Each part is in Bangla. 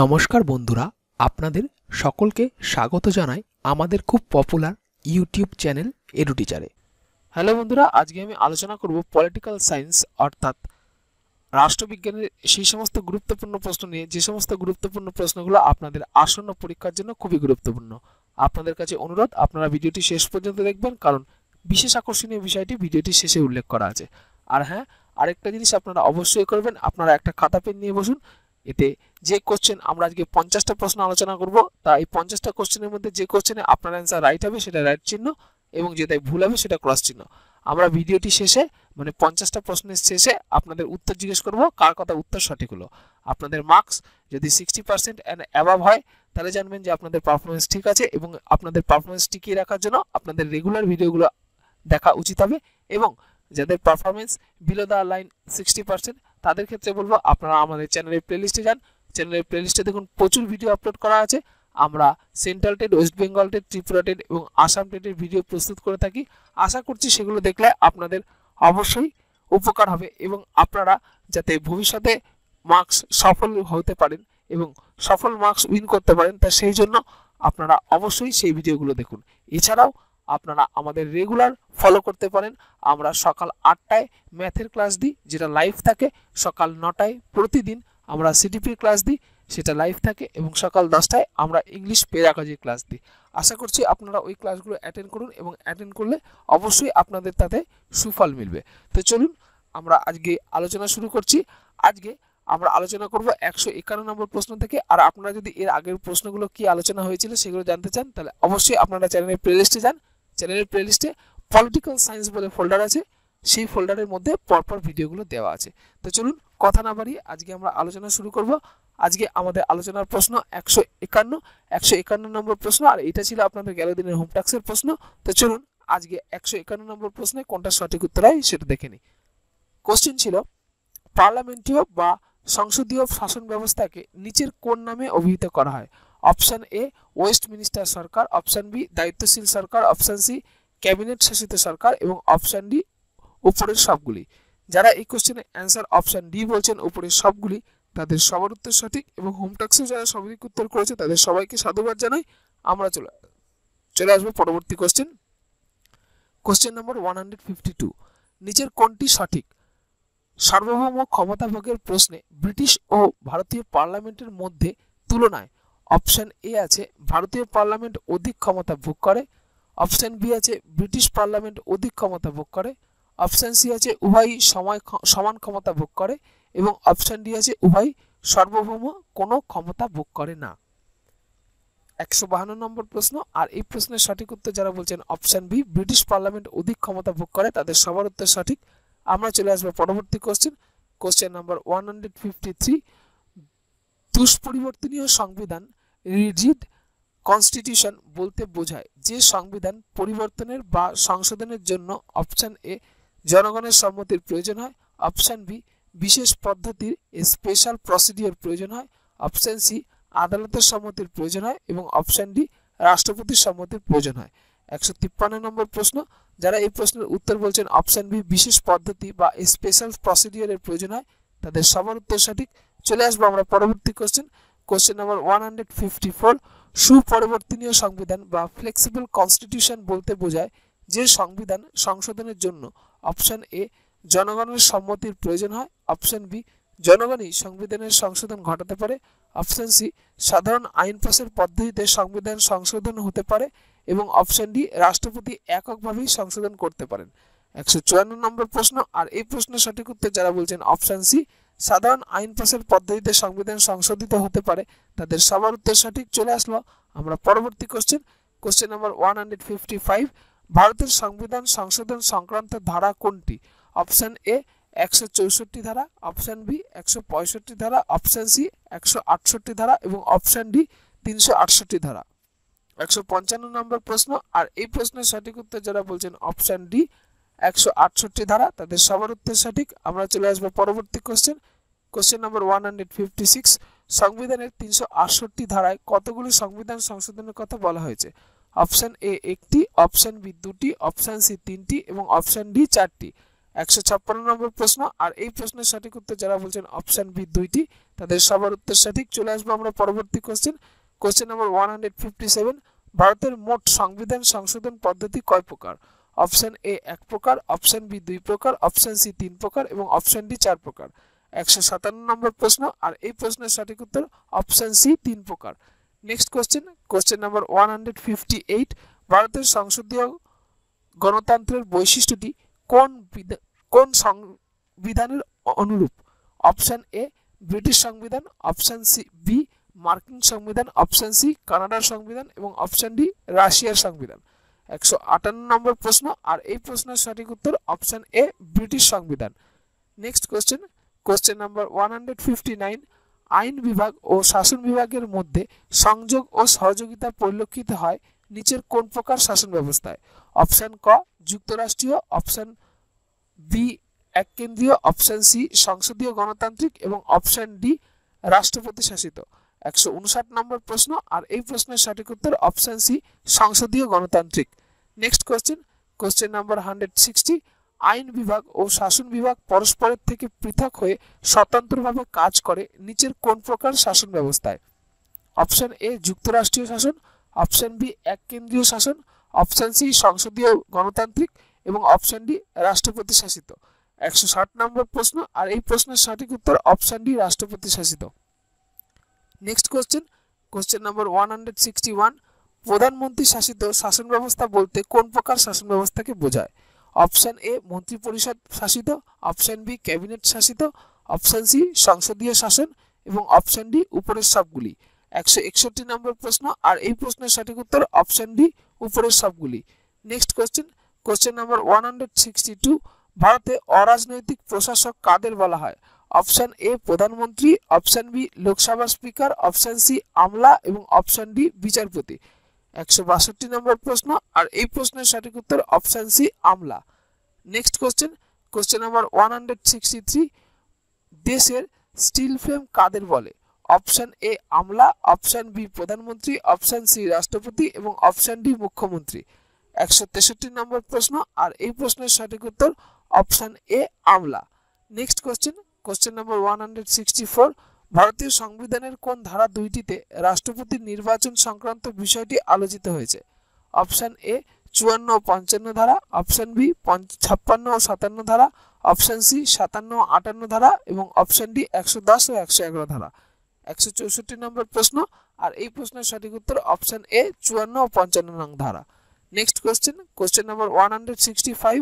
নমস্কার বন্ধুরা আপনাদের সকলকে স্বাগত জানাই আমাদের খুব পপুলার ইউটিউব চ্যানেল এডু টিচারে হ্যালো বন্ধুরা আজকে আমি আলোচনা করব পলিটিক্যাল সায়েন্স অর্থাৎ রাষ্ট্রবিজ্ঞানের সেই সমস্ত গুরুত্বপূর্ণ প্রশ্ন নিয়ে যে সমস্ত গুরুত্বপূর্ণ প্রশ্নগুলো আপনাদের আসন্ন পরীক্ষার জন্য খুবই গুরুত্বপূর্ণ আপনাদের কাছে অনুরোধ আপনারা ভিডিওটি শেষ পর্যন্ত দেখবেন কারণ বিশেষ আকর্ষণীয় বিষয়টি ভিডিওটি শেষে উল্লেখ করা আছে আর হ্যাঁ আরেকটা জিনিস আপনারা অবশ্যই করবেন আপনারা একটা খাতা পেন নিয়ে বসুন এতে যে কোশ্চেন আমরা আজকে পঞ্চাশটা প্রশ্ন আলোচনা করব তা এই পঞ্চাশটা কোশ্চেনের মধ্যে যে কোশ্চেনে আপনার অ্যান্সার রাইট হবে সেটা রাইট চিহ্ন এবং তাই ভুল হবে সেটা ক্রস চিহ্ন আমরা ভিডিওটি শেষে মানে পঞ্চাশটা প্রশ্নের শেষে আপনাদের উত্তর জিজ্ঞেস করব কার কথা উত্তর সঠিক হলো আপনাদের মার্কস যদি সিক্সটি পার্সেন্ট অ্যান্ড অ্যাভাব হয় তাহলে জানবেন যে আপনাদের পারফরমেন্স ঠিক আছে এবং আপনাদের পারফরমেন্স টিকিয়ে রাখার জন্য আপনাদের রেগুলার ভিডিওগুলো দেখা উচিত হবে এবং যাদের performance below the line sixty percent তাদের ক্ষেত্রে বলবো আপনারা আমাদের চ্যানেলের প্লেলিস্টে যান চ্যানেলের প্লেলিস্টে দেখুন প্রচুর ভিডিও আপলোড করা আছে আমরা central TET West Bengal TET Tripura TET এবং আসাম টেটের ভিডিও প্রস্তুত করে থাকি আশা করছি সেগুলো দেখলে আপনাদের অবশ্যই উপকার হবে এবং আপনারা যাতে ভবিষ্যতে মার্কস সফল হতে পারেন এবং সফল মার্কস উইন করতে পারেন তা সেই জন্য আপনারা অবশ্যই সেই ভিডিওগুলো দেখুন এছাড়াও আপনারা আমাদের রেগুলার ফলো করতে পারেন আমরা সকাল আটটায় ম্যাথের ক্লাস দিই যেটা লাইভ থাকে সকাল নটায় প্রতিদিন আমরা সিটিপির ক্লাস দিই সেটা লাইভ থাকে এবং সকাল দশটায় আমরা ইংলিশ পেরাকজির ক্লাস দিই আশা করছি আপনারা ওই ক্লাসগুলো অ্যাটেন্ড করুন এবং অ্যাটেন্ড করলে অবশ্যই আপনাদের তাতে সুফল মিলবে তো চলুন আমরা আজকে আলোচনা শুরু করছি আজকে আমরা আলোচনা করব একশো একান্ন নম্বর প্রশ্ন থেকে আর আপনারা যদি এর আগের প্রশ্নগুলো কি আলোচনা হয়েছিল সেগুলো জানতে চান তাহলে অবশ্যই আপনারা চ্যানেলের প্লে লিস্টে যান চ্যানেলের প্লেলিস্টে পলিটিক্যাল সায়েন্স বলে ফোল্ডার আছে সেই ফোল্ডারের মধ্যে পরপর ভিডিওগুলো দেওয়া আছে তো চলুন কথা না বাড়িয়ে আজকে আমরা আলোচনা শুরু করব আজকে আমাদের আলোচনার প্রশ্ন একশো একান্ন একশো একান্ন নম্বর প্রশ্ন আর এটা ছিল আপনাদের গেল দিনের হোমটাক্সের প্রশ্ন তো চলুন আজকে একশো একান্ন নম্বর প্রশ্নে কোনটা সঠিক উত্তর হয় সেটা দেখে নিই কোশ্চেন ছিল পার্লামেন্টীয় বা সংসদীয় শাসন ব্যবস্থাকে নিচের কোন নামে অভিহিত করা হয় অপশান এ ওয়েস্ট মিনিস্টার সরকার অপশান বি দায়িত্বশীল সরকার অপশন সি ক্যাবিনেট শাসিত সরকার এবং অপশান ডি উপরের সবগুলি যারা এই কোশ্চেনে অ্যান্সার অপশান ডি বলছেন উপরের সবগুলি তাদের সবার উত্তর সঠিক এবং হোমটাক্সেও যারা সঠিক উত্তর করেছে তাদের সবাইকে সাধুবাদ জানাই আমরা চলে চলে আসবো পরবর্তী question question number one hundred fifty two নিচের কোনটি সঠিক সার্বভৌম ক্ষমতাভোগের প্রশ্নে ব্রিটিশ ও ভারতীয় পার্লামেন্টের মধ্যে তুলনায় অপশান এ আছে ভারতীয় পার্লামেন্ট অধিক ক্ষমতা ভোগ করে অপশান বি আছে ব্রিটিশ পার্লামেন্ট অধিক ক্ষমতা ভোগ করে অপশান সি আছে উভয় সময় সমান ক্ষমতা ভোগ করে এবং অপশান ডি আছে উভয় সার্বভৌম কোনো ক্ষমতা ভোগ করে না একশো বাহান্ন নম্বর প্রশ্ন আর এই প্রশ্নের সঠিক উত্তর যারা বলছেন অপশান বি ব্রিটিশ পার্লামেন্ট অধিক ক্ষমতা ভোগ করে তাদের সবার উত্তর সঠিক আমরা চলে আসবো পরবর্তী question question number one hundred fifty three দুষ্পরিবর্তনীয় সংবিধান রিজিড কনস্টিটিউশন বলতে বোঝায় যে সংবিধান পরিবর্তনের বা সংশোধনের জন্য অপশান এ জনগণের সম্মতির প্রয়োজন হয় অপশান বি বিশেষ পদ্ধতির স্পেশাল প্রসিডিওর প্রয়োজন হয় অপশান সি আদালতের সম্মতির প্রয়োজন হয় এবং অপশান ডি রাষ্ট্রপতির সম্মতির প্রয়োজন হয় একশো তিপ্পান্ন নম্বর প্রশ্ন যারা এই প্রশ্নের উত্তর বলছেন অপশান বি বিশেষ পদ্ধতি বা স্পেশাল প্রসিডিওরের প্রয়োজন হয় তাদের সবার উত্তর সঠিক চলে আসবো আমরা পরবর্তী question question number one hundred fifty four সুপরিবর্তনীয় সংবিধান বা ফ্লেক্সিবল কনস্টিটিউশন বলতে বোঝায় যে সংবিধান সংশোধনের জন্য অপশন এ জনগণের সম্মতির প্রয়োজন হয় অপশন বি জনগণই সংবিধানের সংশোধন ঘটাতে পারে অপশন সি সাধারণ আইন পাশের পদ্ধতিতে সংবিধান সংশোধন হতে পারে এবং অপশন ডি রাষ্ট্রপতি এককভাবেই সংশোধন করতে পারেন একশো চুয়ান্ন নম্বর প্রশ্ন আর এই প্রশ্নের সঠিক উত্তর যারা বলছেন অপশন সি সাধারণ আইন পাশের পদ্ধতিতে সংবিধান সংশোধিত হতে পারে তাদের সবার উত্তর সঠিক চলে আসলো আমরা পরবর্তী question question number one hundred fifty five ভারতের সংবিধান সংশোধন সংক্রান্ত ধারা কোনটি অপশান এ একশো চৌষট্টি ধারা অপশান বি একশো পঁয়ষট্টি ধারা অপশান সি একশো আটষট্টি ধারা এবং অপশান ডি তিনশো আটষট্টি ধারা একশো পঞ্চান্ন নম্বর প্রশ্ন আর এই প্রশ্নের সঠিক উত্তর যারা বলছেন অপশান ডি একশো আটষট্টি ধারা তাদের সবার উত্তর সঠিক আমরা চলে আসবো পরবর্তী question question number one hundred fifty six সংবিধানের তিনশো আটষট্টি ধারায় কতগুলি সংবিধান সংশোধনের কথা বলা হয়েছে অপশান এ একটি অপশান বি দুটি অপশান সি তিনটি এবং অপশান ডি চারটি একশো ছাপ্পান্ন নম্বর প্রশ্ন আর এই প্রশ্নের সঠিক উত্তর যারা বলছেন অপশান বি দুইটি তাদের সবার উত্তর সঠিক চলে আসবো আমরা পরবর্তী question question number one hundred fifty seven ভারতের মোট সংবিধান সংশোধন পদ্ধতি কয় প্রকার অপশান এ এক প্রকার অপশন বি দুই প্রকার অপশন সি তিন প্রকার এবং অপশন ডি চার প্রকার একশো সাতান্ন নম্বর প্রশ্ন আর এই প্রশ্নের সঠিক উত্তর অপশন সি তিন প্রকার next question question number one hundred fifty eight ভারতের সংসদীয় গণতন্ত্রের বৈশিষ্ট্যটি কোন কোন সংবিধানের অনুরূপ অপশান এ ব্রিটিশ সংবিধান অপশন সি বি মার্কিন সংবিধান অপশন সি কানাডার সংবিধান এবং অপশন ডি রাশিয়ার সংবিধান একশো আটান্ন নম্বর প্রশ্ন আর এই প্রশ্নের সঠিক উত্তর অপশান এ ব্রিটিশ সংবিধান next question question number one hundred fifty nine আইন বিভাগ ও শাসন বিভাগের মধ্যে সংযোগ ও সহযোগিতা পরিলক্ষিত হয় নিচের কোন প্রকার শাসন ব্যবস্থায় অপশান ক যুক্তরাষ্ট্রীয় অপশান বি এক কেন্দ্রীয় অপশান সি সংসদীয় গণতান্ত্রিক এবং অপশান ডি রাষ্ট্রপতি শাসিত একশো উনষাট নম্বর প্রশ্ন আর এই প্রশ্নের সঠিক উত্তর অপশন সি সংসদীয় গণতান্ত্রিক next question question number hundred sixty আইন বিভাগ ও শাসন বিভাগ পরস্পরের থেকে পৃথক হয়ে স্বতন্ত্রভাবে কাজ করে নিচের কোন প্রকার শাসন ব্যবস্থায় অপশন এ যুক্তরাষ্ট্রীয় শাসন অপশন বি এক কেন্দ্রীয় শাসন অপশন সি সংসদীয় গণতান্ত্রিক এবং অপশন ডি রাষ্ট্রপতি শাসিত একশো ষাট নম্বর প্রশ্ন আর এই প্রশ্নের সঠিক উত্তর অপশন ডি রাষ্ট্রপতি শাসিত next question question number one hundred sixty one প্রধানমন্ত্রী শাসিত শাসন ব্যবস্থা বলতে কোন প্রকার শাসন ব্যবস্থাকে বোঝায় অপশান এ মন্ত্রিপরিষদ শাসিত অপশান বি ক্যাবিনেট শাসিত অপশান সি সংসদীয় শাসন এবং অপশান ডি উপরের সবগুলি একশো একষট্টি নম্বর প্রশ্ন আর এই প্রশ্নের সঠিক উত্তর অপশান ডি উপরের সবগুলি next question question number one hundred sixty two ভারতে অরাজনৈতিক প্রশাসক কাদের বলা হয় অপশান এ প্রধানমন্ত্রী option B Lok Sabha speaker option C আমলা এবং অপশন ডি বিচারপতি একশো বাষট্টি নম্বর প্রশ্ন আর এই প্রশ্নের সঠিক উত্তর অপশন সি আমলা next question question number one hundred sixty three দেশের স্টিল ফ্রেম কাদের বলে অপশান এ আমলা অপশান বি প্রধানমন্ত্রী অপশান সি রাষ্ট্রপতি এবং অপশন ডি মুখ্যমন্ত্রী একশো তেষট্টি নম্বর প্রশ্ন আর এই প্রশ্নের সঠিক উত্তর অপশান এ আমলা next question question number one hundred sixty four ভারতীয় সংবিধানের কোন ধারা দুইটিতে রাষ্ট্রপতির নির্বাচন সংক্রান্ত বিষয়টি আলোচিত হয়েছে অপশান এ চুয়ান্ন ও পঞ্চান্ন ধারা অপশান বি ছাপ্পান্ন ও সাতান্ন ধারা অপশান সি সাতান্ন ও আটান্ন ধারা এবং অপশান ডি একশো দশ ও একশো এগারো ধারা একশো চৌষট্টি নম্বর প্রশ্ন আর এই প্রশ্নের সঠিক উত্তর অপশান এ চুয়ান্ন ও পঞ্চান্ন নং ধারা next question question number one hundred sixty five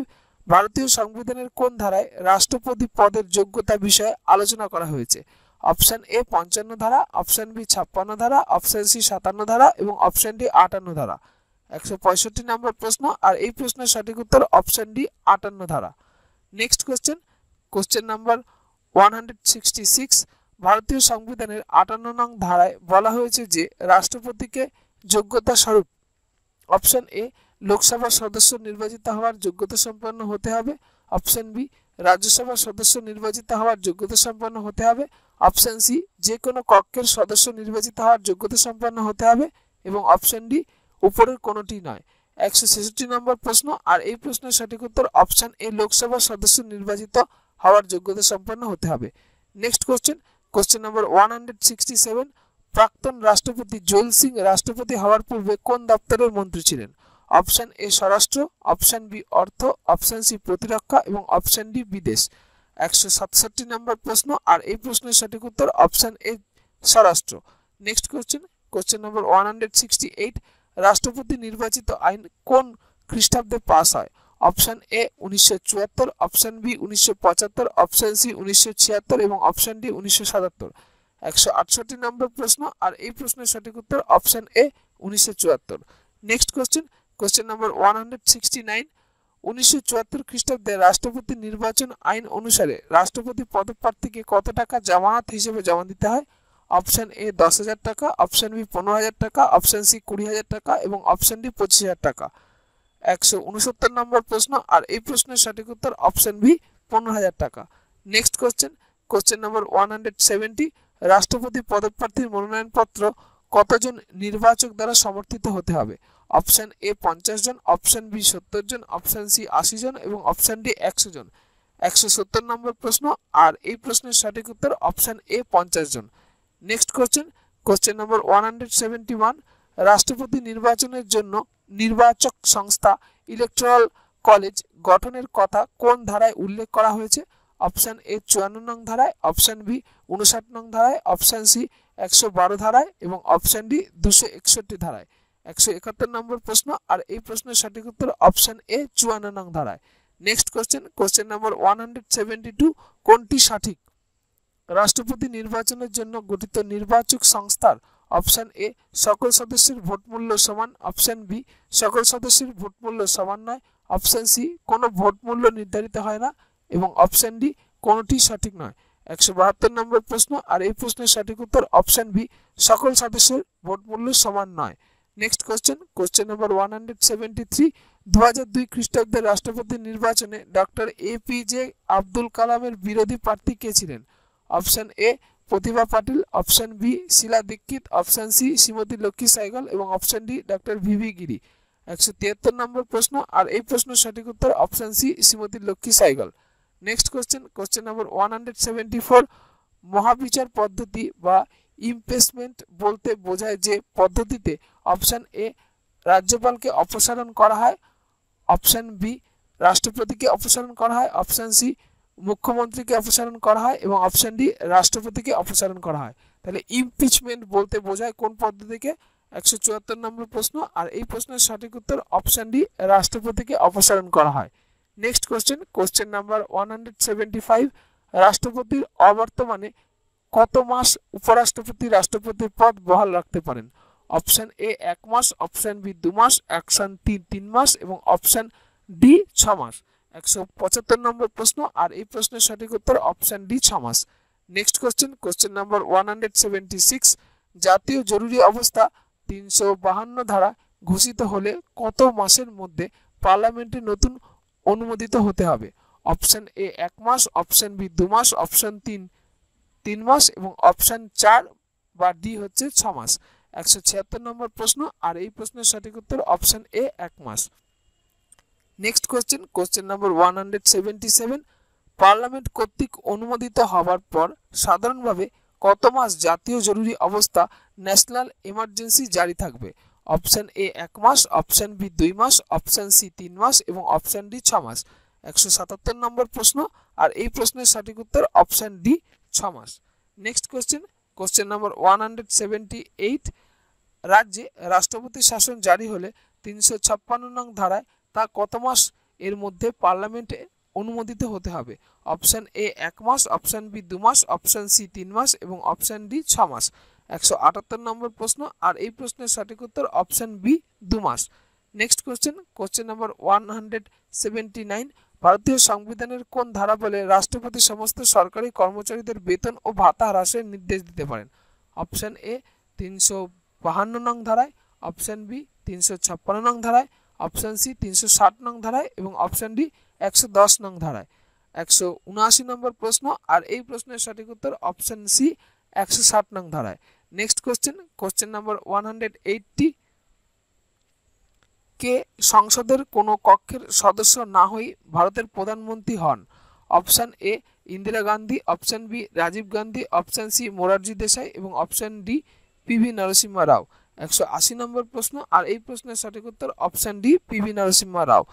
ভারতীয় সংবিধানের কোন ধারায় রাষ্ট্রপতি পদের যোগ্যতা বিষয়ে আলোচনা করা হয়েছে অপশন এ পঞ্চান্ন ধারা অপশন বি ছাপ্পান্ন ধারা অপশন সি সাতান্ন ধারা এবং অপশন ডি আটান্ন ধারা একশো পঁয়ষট্টি নম্বর প্রশ্ন আর এই প্রশ্নের সঠিক উত্তর অপশন ডি আটান্ন ধারা next question question number one hundred sixty six ভারতীয় সংবিধানের আটান্ন নং ধারায় বলা হয়েছে যে রাষ্ট্রপতিকে যোগ্যতা স্বরূপ অপশন এ লোকসভার সদস্য নির্বাচিত হওয়ার যোগ্যতা সম্পন্ন হতে হবে অপশন বি রাজ্যসভার সদস্য নির্বাচিত হওয়ার যোগ্যতা সম্পন্ন হতে হবে অপশন সি যে কোনো কক্ষের সদস্য নির্বাচিত হওয়ার যোগ্যতা সম্পন্ন হতে হবে এবং অপশন ডি উপরের কোনোটি নয় একশো ছেষট্টি নম্বর প্রশ্ন আর এই প্রশ্নের সঠিক উত্তর অপশন এ লোকসভার সদস্য নির্বাচিত হওয়ার যোগ্যতা সম্পন্ন হতে হবে next question question number one hundred sixty seven প্রাক্তন রাষ্ট্রপতি জোল সিং রাষ্ট্রপতি হওয়ার পূর্বে কোন দপ্তরের মন্ত্রী ছিলেন অপশান এ স্বরাষ্ট্র অপশান বি অর্থ অপশান সি প্রতিরক্ষা এবং অপশান ডি বিদেশ একশো সাতষট্টি নম্বর প্রশ্ন আর এই প্রশ্নের সঠিক উত্তর অপশান এ স্বরাষ্ট্র next question question number one hundred sixty eight রাষ্ট্রপতি নির্বাচিত আইন কোন খ্রিস্টাব্দে পাস হয় অপশান এ উনিশশো চুয়াত্তর অপশান বি উনিশশো পঁচাত্তর অপশান সি উনিশশো ছিয়াত্তর এবং অপশান ডি উনিশশো সাতাত্তর একশো আটষট্টি নম্বর প্রশ্ন আর এই প্রশ্নের সঠিক উত্তর অপশান এ উনিশশো চুয়াত্তর next question question number one hundred sixty nine উনিশশো চুয়াত্তর খ্রিস্টাব্দে রাষ্ট্রপতি নির্বাচন আইন অনুসারে রাষ্ট্রপতি পদপ্রার্থীকে কত টাকা জামানত হিসেবে জমা দিতে হয় অপশান এ দশ হাজার টাকা অপশান বি পনেরো হাজার টাকা অপশান সি কুড়ি হাজার টাকা এবং অপশান ডি পঁচিশ হাজার টাকা একশো উনসত্তর নম্বর প্রশ্ন আর এই প্রশ্নের সঠিক উত্তর অপশান বি পনেরো হাজার টাকা next question question number one hundred seventy রাষ্ট্রপতি পদপ্রার্থীর মনোনয়নপত্র কতজন নির্বাচক দ্বারা সমর্থিত হতে হবে অপশান এ পঞ্চাশ জন অপশান বি সত্তর জন অপশন সি আশি জন এবং অপশন ডি একশো জন একশো সত্তর নম্বর প্রশ্ন আর এই প্রশ্নের সঠিক উত্তর অপশন এ পঞ্চাশ জন next question question number one hundred seventy one রাষ্ট্রপতি নির্বাচনের জন্য নির্বাচক সংস্থা ইলেকট্রাল কলেজ গঠনের কথা কোন ধারায় উল্লেখ করা হয়েছে অপশান এ চুয়ান্ন নং ধারায় অপশন বি উনষাট নং ধারায় অপশান সি একশো বারো ধারায় এবং অপশান ডি দুশো একষট্টি ধারায় একশো একাত্তর নম্বর প্রশ্ন আর এই প্রশ্নের সঠিক উত্তর অপশান এ চুয়ান্ন নং ধারায় next question question number one hundred seventy two কোনটি সঠিক রাষ্ট্রপতি নির্বাচনের জন্য গঠিত নির্বাচক সংস্থার অপশান এ সকল সদস্যের ভোট মূল্য সমান অপশান বি সকল সদস্যের ভোট মূল্য সমান নয় অপশান সি কোনো ভোট মূল্য নির্ধারিত হয় না এবং অপশান ডি কোনোটি সঠিক নয় একশো বাহাত্তর নম্বর প্রশ্ন আর এই প্রশ্নের সঠিক উত্তর অপশন বি সকল সদস্যের ভোট মূল্য সমান নয় next question question number one hundred seventy three দু হাজার দুই খ্রিস্টাব্দের রাষ্ট্রপতি নির্বাচনে ডক্টর এপিজে আব্দুল কালামের বিরোধী প্রার্থী কে ছিলেন option A Pratibha Patil option B Sheila Dikshit option C Shrimati Lakshmi Sahgal এবং option D doctor V V Giri একশো তিয়াত্তর নম্বর প্রশ্ন আর এই প্রশ্নের সঠিক উত্তর option C Shrimati Lakshmi Sahgal next question question number one hundred seventy four মহাবিচার পদ্ধতি বা ইমপেসমেন্ট বলতে বোঝায় যে পদ্ধতিতে অপশান এ রাজ্যপালকে অপসারণ করা হয় অপশান বি রাষ্ট্রপতিকে অপসারণ করা হয় অপশান সি মুখ্যমন্ত্রীকে অপসারণ করা হয় এবং অপশান ডি রাষ্ট্রপতিকে অপসারণ করা হয় তাহলে ইমপিচমেন্ট বলতে বোঝায় কোন পদ্ধতিকে একশো চুয়াত্তর নম্বর প্রশ্ন আর এই প্রশ্নের সঠিক উত্তর অপশান ডি রাষ্ট্রপতিকে অপসারণ করা হয় next question question number one hundred seventy five রাষ্ট্রপতির অবর্তমানে কত মাস উপরাষ্ট্রপতি রাষ্ট্রপতির পদ বহাল রাখতে পারেন অপশান এ এক মাস অপশান বি দু মাস অপশান তিন তিন মাস এবং অপশান ডি ছ মাস একশো পঁচাত্তর নম্বর প্রশ্ন আর এই প্রশ্নের সঠিক উত্তর অপশান ডি ছ মাস next question question number one hundred seventy six জাতীয় জরুরি অবস্থা তিনশো বাহান্ন ধারা ঘোষিত হলে কত মাসের মধ্যে পার্লামেন্টে নতুন অনুমোদিত হতে হবে অপশান এ এক মাস অপশান বি দু মাস অপশান তিন তিন মাস এবং অপশান চার বা ডি হচ্ছে ছ মাস একশো ছিয়াত্তর নম্বর প্রশ্ন আর এই প্রশ্নের সঠিক উত্তর অপশান এ এক মাস next question question number one hundred seventy seven parliament কর্তৃক অনুমোদিত হবার পর সাধারণভাবে কত মাস জাতীয় জরুরি অবস্থা ন্যাশনাল এমার্জেন্সি জারি থাকবে অপশন এ এক মাস অপশন বি দুই মাস অপশন সি তিন মাস এবং অপশন ডি ছ মাস একশো সাতাত্তর নম্বর প্রশ্ন আর এই প্রশ্নের সঠিক উত্তর অপশন ডি ছ মাস next question question number one hundred seventy eight রাজ্যে রাষ্ট্রপতি শাসন জারি হলে তিনশো ছাপ্পান্ন নং ধারায় তা কত মাস এর মধ্যে পার্লামেন্টে অনুমোদিত হতে হবে অপশন এ এক মাস অপশন বি দু মাস অপশন সি তিন মাস এবং অপশন ডি ছ মাস একশো আটাত্তর নম্বর প্রশ্ন আর এই প্রশ্নের সঠিক উত্তর অপশান বি দু মাস next question question number one hundred seventy nine ভারতীয় সংবিধানের কোন ধারা বলে রাষ্ট্রপতি সমস্ত সরকারি কর্মচারীদের বেতন ও ভাতা হ্রাসের নির্দেশ দিতে পারেন অপশান এ তিনশো বাহান্ন নং ধারায় অপশান বি তিনশো ছাপ্পান্ন নং ধারায় অপশান সি তিনশো ষাট নং ধারায় এবং অপশান ডি একশো দশ নং ধারায় একশো উনআশি নম্বর প্রশ্ন আর এই প্রশ্নের সঠিক উত্তর অপশান সি একশো ষাট নং ধারায় next question question number one hundred eighty কে সংসদের কোনো কক্ষের সদস্য না হয়ে ভারতের প্রধানমন্ত্রী হন option A Indira Gandhi option B Rajiv Gandhi option C Morarji Desai এবং option D P V Narasimha Rao একশো আশি নম্বর প্রশ্ন আর এই প্রশ্নের সঠিক উত্তর option D P V Narasimha Rao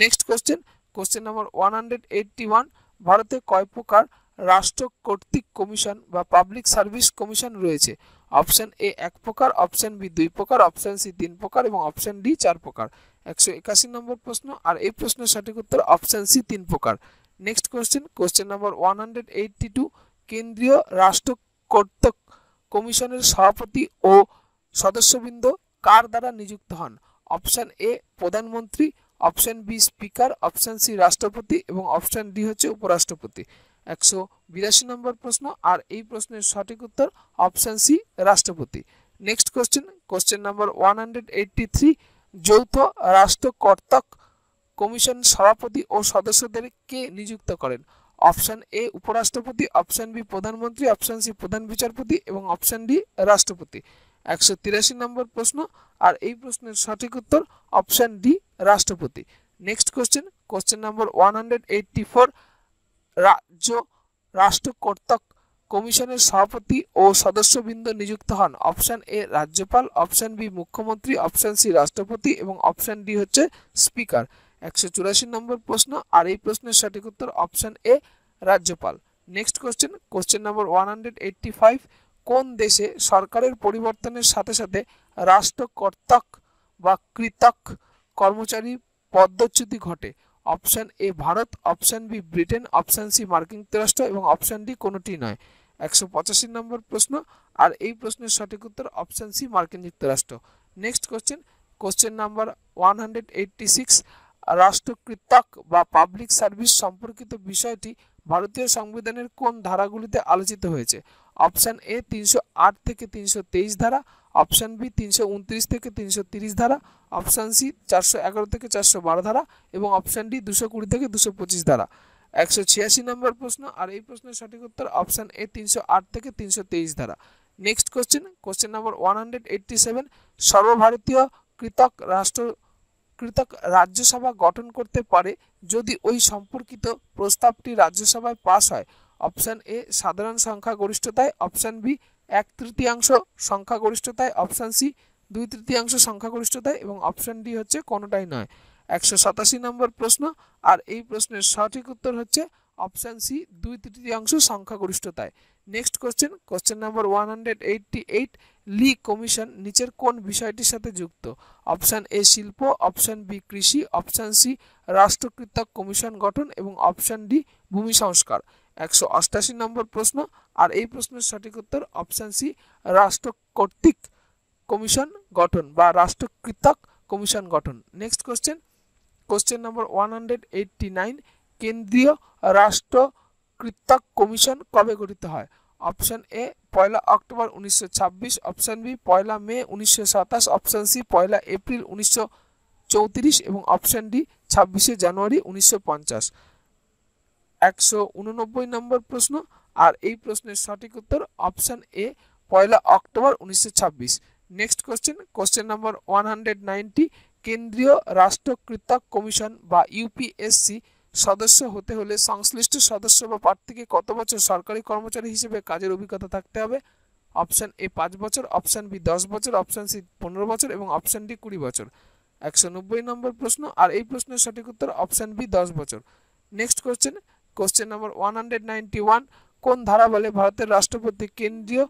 next question question number one hundred eighty one ভারতে কয় প্রকার রাষ্ট্র কর্তৃক কমিশন বা পাবলিক সার্ভিস কমিশন রয়েছে অপশন এ এক প্রকার অপশন বি দুই প্রকার অপশন সি তিন প্রকার এবং অপশন ডি চার প্রকার একশো একাশি নম্বর প্রশ্ন আর এই প্রশ্নের সঠিক উত্তর অপশন সি তিন প্রকার next question question number one hundred eighty two কেন্দ্রীয় রাষ্ট্র কর্তৃক কমিশনের সভাপতি ও সদস্যবৃন্দ কার দ্বারা নিযুক্ত হন অপশন এ প্রধানমন্ত্রী option B speaker option C রাষ্ট্রপতি এবং অপশন ডি হচ্ছে উপরাষ্ট্রপতি একশো বিরাশি নম্বর প্রশ্ন আর এই প্রশ্নের সঠিক উত্তর অপশান সি রাষ্ট্রপতি next question question number one hundred eighty three যৌথ রাষ্ট্রকর্তক কমিশন সভাপতি ও সদস্যদের কে নিযুক্ত করেন অপশান এ উপরাষ্ট্রপতি অপশান বি প্রধানমন্ত্রী অপশান সি প্রধান বিচারপতি এবং অপশান ডি রাষ্ট্রপতি একশো তিরাশি নম্বর প্রশ্ন আর এই প্রশ্নের সঠিক উত্তর অপশান ডি রাষ্ট্রপতি next question question number one hundred eighty four রাজ্য রাষ্ট্রকর্তক কমিশনের সভাপতি ও সদস্যবৃন্দ নিযুক্ত হন অপশান এ রাজ্যপাল অপশন বি মুখ্যমন্ত্রী অপশান সি রাষ্ট্রপতি এবং অপশান ডি হচ্ছে স্পিকার একশো চুরাশি নম্বর প্রশ্ন আর এই প্রশ্নের সঠিক উত্তর অপশান এ রাজ্যপাল next question question number one hundred eighty five কোন দেশে সরকারের পরিবর্তনের সাথে সাথে রাষ্ট্রকর্তক বা কৃতক কর্মচারী পদচ্যুতি ঘটে option A Bharat option B Britain option C মার্কিন যুক্তরাষ্ট্র এবং অপশান ডি কোনোটি নয় একশো পঁচাশি নম্বর প্রশ্ন আর এই প্রশ্নের সঠিক উত্তর অপশান সি মার্কিন যুক্তরাষ্ট্র next question question number one hundred eighty six রাষ্ট্রকৃতক বা পাবলিক সার্ভিস সম্পর্কিত বিষয়টি ভারতীয় সংবিধানের কোন ধারাগুলিতে আলোচিত হয়েছে অপশান এ তিনশো আট থেকে তিনশো তেইশ ধারা অপশান বি তিনশো উনত্রিশ থেকে তিনশো তিরিশ ধারা অপশান সি চারশো এগারো থেকে চারশো বারো ধারা এবং অপশান ডি দুশো কুড়ি থেকে দুশো পঁচিশ ধারা একশো ছিয়াশি নম্বর প্রশ্ন আর এই প্রশ্নের সঠিক উত্তর অপশান এ তিনশো আট থেকে তিনশো তেইশ ধারা next question question number one hundred eighty seven সর্বভারতীয় কৃতক রাষ্ট্র কৃতক রাজ্যসভা গঠন করতে পারে যদি ওই সম্পর্কিত প্রস্তাবটি রাজ্যসভায় পাশ হয় অপশান এ সাধারণ সংখ্যাগরিষ্ঠতায় অপশান বি এক তৃতীয়াংশ সংখ্যাগরিষ্ঠতায় অপশান সি দুই তৃতীয়াংশ সংখ্যাগরিষ্ঠতায় এবং অপশান ডি হচ্ছে কোনোটাই নয় একশো সাতাশি নম্বর প্রশ্ন আর এই প্রশ্নের সঠিক উত্তর হচ্ছে অপশান সি দুই তৃতীয়াংশ সংখ্যাগরিষ্ঠতায় next question question number one hundred eighty eight Lee commission নিচের কোন বিষয়টির সাথে যুক্ত অপশান এ শিল্প অপশান বি কৃষি অপশান সি রাষ্ট্রকৃত কমিশন গঠন এবং অপশান ডি ভূমি সংস্কার একশো অষ্টাশি নম্বর প্রশ্ন আর এই প্রশ্নের সঠিক উত্তর অপশান সি রাষ্ট্র কর্তৃক কমিশন গঠন বা রাষ্ট্রকৃতক কমিশন গঠন next question question number one hundred eighty nine কেন্দ্রীয় রাষ্ট্রকৃতক কমিশন কবে গঠিত হয় অপশান এ পয়লা অক্টোবর উনিশশো ছাব্বিশ অপশান বি পয়লা মে উনিশশো সাতাশ অপশান সি পয়লা এপ্রিল উনিশশো চৌত্রিশ এবং অপশান ডি ছাব্বিশে জানুয়ারি উনিশশো পঞ্চাশ একশো উননব্বই নম্বর প্রশ্ন আর এই প্রশ্নের সঠিক উত্তর অপশান এ পয়লা অক্টোবর উনিশশো ছাব্বিশ next question question number one hundred ninety কেন্দ্রীয় রাষ্ট্রকৃতক কমিশন বা ইউপিএসসি সদস্য হতে হলে সংশ্লিষ্ট সদস্য বা প্রার্থীকে কত বছর সরকারি কর্মচারী হিসেবে কাজের অভিজ্ঞতা থাকতে হবে অপশান এ পাঁচ বছর অপশান বি দশ বছর অপশান সি পনেরো বছর এবং অপশান ডি কুড়ি বছর একশো নব্বই নম্বর প্রশ্ন আর এই প্রশ্নের সঠিক উত্তর অপশান বি দশ বছর next question question number one hundred ninety one কোন ধারা বলে ভারতের রাষ্ট্রপতি কেন্দ্রীয়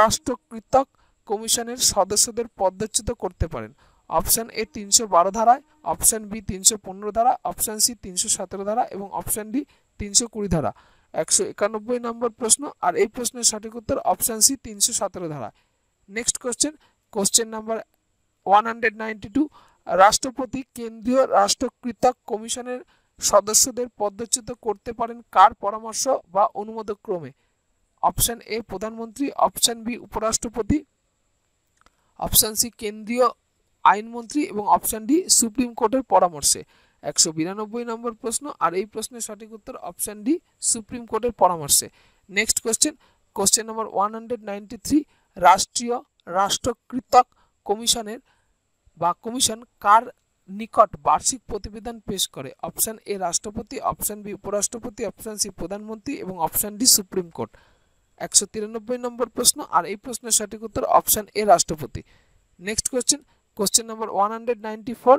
রাষ্ট্রকৃতক কমিশনের সদস্যদের পদচ্যুত করতে পারেন অপশান এ তিনশো বারো ধারায় অপশান বি তিনশো পনেরো ধারা অপশান সি তিনশো সতেরো ধারা এবং অপশান ডি তিনশো কুড়ি ধারা একশো একানব্বই নম্বর প্রশ্ন আর এই প্রশ্নের সঠিক উত্তর অপশান সি তিনশো সতেরো ধারা next question question number one hundred two রাষ্ট্রপতি কেন্দ্রীয় রাষ্ট্রকৃতক কমিশনের সদস্যদের পদচ্যুত করতে পারেন কার পরামর্শ বা অনুমোদক ক্রমে অপশন এ প্রধানমন্ত্রী অপশন বি উপরাষ্ট্রপতি অপশন সি কেন্দ্রীয় আইনমন্ত্রী এবং অপশন ডি সুপ্রিম কোর্টের পরামর্শে একশো বিরানব্বই নম্বর প্রশ্ন আর এই প্রশ্নের সঠিক উত্তর অপশন ডি সুপ্রিম কোর্টের পরামর্শে next question question number one hundred ninety three রাষ্ট্রীয় রাষ্ট্রকৃতক কমিশনের বা কমিশন কার নিকট বার্ষিক প্রতিবেদন পেশ করে অপশন এ রাষ্ট্রপতি অপশন বি উপরাষ্ট্রপতি অপশন সি প্রধানমন্ত্রী এবং অপশন ডি সুপ্রিম কোর্ট একশো তিরানব্বই নম্বর প্রশ্ন আর এই প্রশ্নের সঠিক উত্তর অপশন এ রাষ্ট্রপতি next question question number one hundred ninety four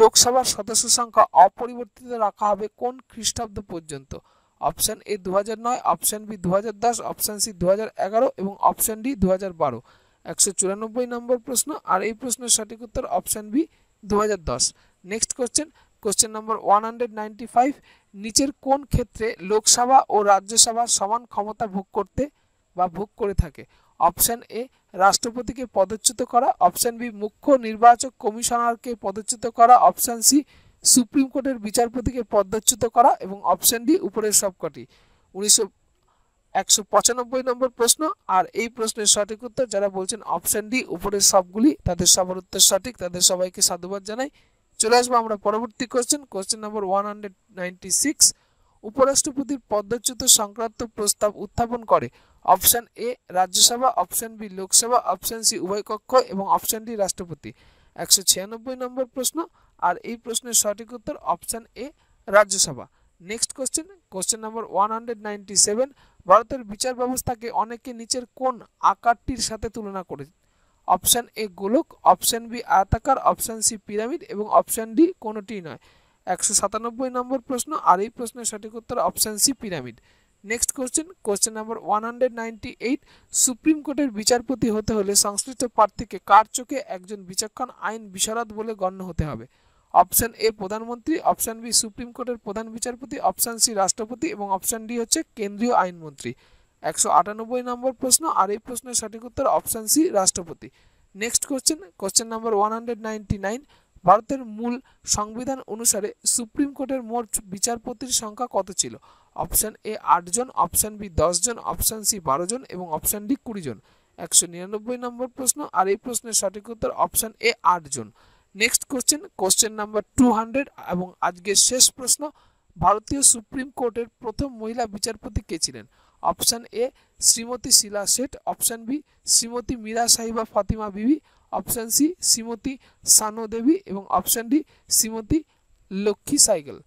লোকসভার সদস্য সংখ্যা অপরিবর্তিত রাখা হবে কোন খ্রিস্টাব্দ পর্যন্ত অপশান এ দু হাজার নয় অপশন বি দু হাজার দশ অপশন সি দু হাজার এগারো এবং অপশন ডি দু হাজার বারো একশো চুরানব্বই নম্বর প্রশ্ন আর এই প্রশ্নের সঠিক উত্তর অপশন বি দু next question question number one নিচের কোন ক্ষেত্রে লোকসভা ও রাজ্যসভা সমান ক্ষমতা ভোগ করতে বা ভোগ করে থাকে অপশান এ রাষ্ট্রপতিকে পদচ্যুত করা অপশন বি মুখ্য নির্বাচক কমিশনারকে পদচ্যুত করা অপশন সি সুপ্রিম কোর্টের বিচারপতিকে পদচ্যুত করা এবং অপশন ডি উপরের সবকটি উনিশশো একশো পঁচানব্বই নম্বর প্রশ্ন আর এই প্রশ্নের সঠিক উত্তর যারা বলছেন অপশন ডি উপরের সবগুলি তাদের সবার উত্তর সঠিক তাদের সবাইকে সাধুবাদ জানাই চলে আসবো আমরা পরবর্তী question question number one hundred ninety six উপরাষ্ট্রপতির পদ্মচ্যুত সংক্রান্ত প্রস্তাব উত্থাপন করে option A Rajya Sabha option B Lok Sabha option C উভয় কক্ষ এবং অপশন ডি রাষ্ট্রপতি একশো ছিয়ানব্বই নম্বর প্রশ্ন আর এই প্রশ্নের সঠিক উত্তর option A Rajya Sabha next question question number one hundred ninety seven ভারতের বিচার ব্যবস্থাকে অনেকে নিচের কোন আকারটির সাথে তুলনা করে অপশান এ গোলক অপশান বি আয়তাকার অপশান সি পিরামিড এবং অপশান ডি কোনোটি নয় একশো সাতানব্বই নম্বর প্রশ্ন আর এই প্রশ্নের সঠিক উত্তর option C pyramid next question question number one hundred ninety eight supreme কোর্টের বিচারপতি হতে হলে সংশ্লিষ্ট প্রার্থীকে কার চোখে একজন বিচক্ষণ আইন বিশারদ বলে গণ্য হতে হবে অপশান এ প্রধানমন্ত্রী অপশান বি সুপ্রিম কোর্টের প্রধান বিচারপতি অপশান সি রাষ্ট্রপতি এবং অপশান ডি হচ্ছে কেন্দ্রীয় আইনমন্ত্রী একশো আটানব্বই নম্বর প্রশ্ন আর এই প্রশ্নের সঠিক উত্তর অপশান সি রাষ্ট্রপতি next question question number one hundred ninety nine ভারতের মূল সংবিধান অনুসারে সুপ্রিম কোর্টের মোট বিচারপতির সংখ্যা কত ছিল অপশান এ আটজন অপশান বি দশজন অপশান সি জন এবং অপশান ডি কুড়ি জন একশো নিরানব্বই নম্বর প্রশ্ন আর এই প্রশ্নের সঠিক উত্তর অপশান এ আটজন জন next question question number two hundred এবং আজকের শেষ প্রশ্ন ভারতীয় সুপ্রিম কোর্টের প্রথম মহিলা বিচারপতি কে ছিলেন option A Shrimati Sheila Seth option B Shrimati Meera Sahiba Fatima Bibi option C Shrimati সানো দেবী এবং অপশান ডি শ্রীমতী লক্ষ্মী সাইকেল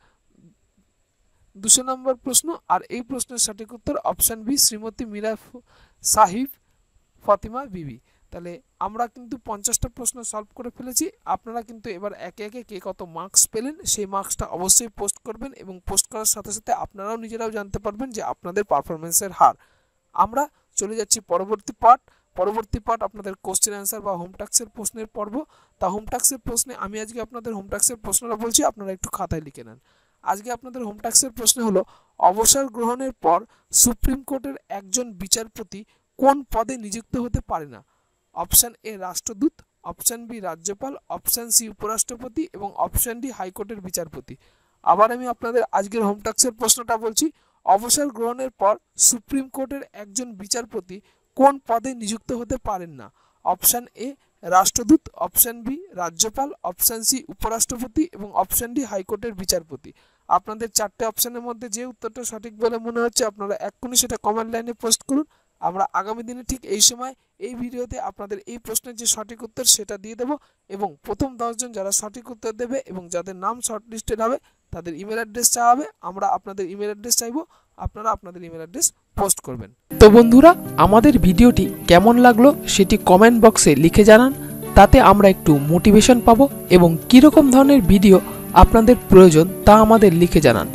দুশো নম্বর প্রশ্ন আর এই প্রশ্নের সঠিক উত্তর অপশান বি শ্রীমতী মীরা সাহিব ফাতিমা বিবি তাহলে আমরা কিন্তু পঞ্চাশটা প্রশ্ন সলভ করে ফেলেছি আপনারা কিন্তু এবার একে একে কে কত মার্কস পেলেন সেই মার্কসটা অবশ্যই পোস্ট করবেন এবং পোস্ট করার সাথে সাথে আপনারাও নিজেরাও জানতে পারবেন যে আপনাদের পারফরমেন্সের হার আমরা চলে যাচ্ছি পরবর্তী পার্ট পরবর্তী পার্ট আপনাদের কোশ্চেন অ্যান্সার বা হোমটাক্সের প্রশ্নের পর্ব তা হোমটাক্সের প্রশ্নে আমি আজকে আপনাদের হোমটাক্সের প্রশ্নটা বলছি আপনারা একটু খাতায় লিখে নেন আজকে আপনাদের হোমটাক্সের প্রশ্ন হলো অবসর গ্রহণের পর সুপ্রিম কোর্টের একজন বিচারপতি কোন পদে নিযুক্ত হতে পারে না অপশান এ রাষ্ট্রদূত অপশান বি রাজ্যপাল অপশান সি উপরাষ্ট্রপতি এবং অপশান ডি হাইকোর্টের বিচারপতি আবার আমি আপনাদের আজকের হোম টাক্সের প্রশ্নটা বলছি অবসর গ্রহণের পর সুপ্রিম কোর্টের একজন বিচারপতি কোন পদে নিযুক্ত হতে পারেন না অপশান এ রাষ্ট্রদূত অপশান বি রাজ্যপাল অপশান সি উপরাষ্ট্রপতি এবং অপশান ডি হাইকোর্টের বিচারপতি আপনাদের চারটে অপশানের মধ্যে যে উত্তরটা সঠিক বলে মনে হচ্ছে আপনারা এক্ষুনি সেটা কমেন্ট লাইনে পোস্ট করুন আমরা আগামী দিনে ঠিক এই সময় এই ভিডিওতে আপনাদের এই প্রশ্নের যে সঠিক উত্তর সেটা দিয়ে দেব এবং প্রথম দশজন যারা সঠিক উত্তর দেবে এবং যাদের নাম শর্ট লিস্টেড হবে তাদের ইমেল অ্যাড্রেস চাওয়া হবে আমরা আপনাদের ইমেল অ্যাড্রেস চাইব আপনারা আপনাদের ইমেল অ্যাড্রেস পোস্ট করবেন তো বন্ধুরা আমাদের ভিডিওটি কেমন লাগলো সেটি কমেন্ট বক্সে লিখে জানান তাতে আমরা একটু মোটিভেশন পাবো এবং কীরকম ধরনের ভিডিও আপনাদের প্রয়োজন তা আমাদের লিখে জানান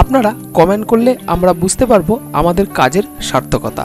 আপনারা কমেন্ট করলে আমরা বুঝতে পারবো আমাদের কাজের সার্থকতা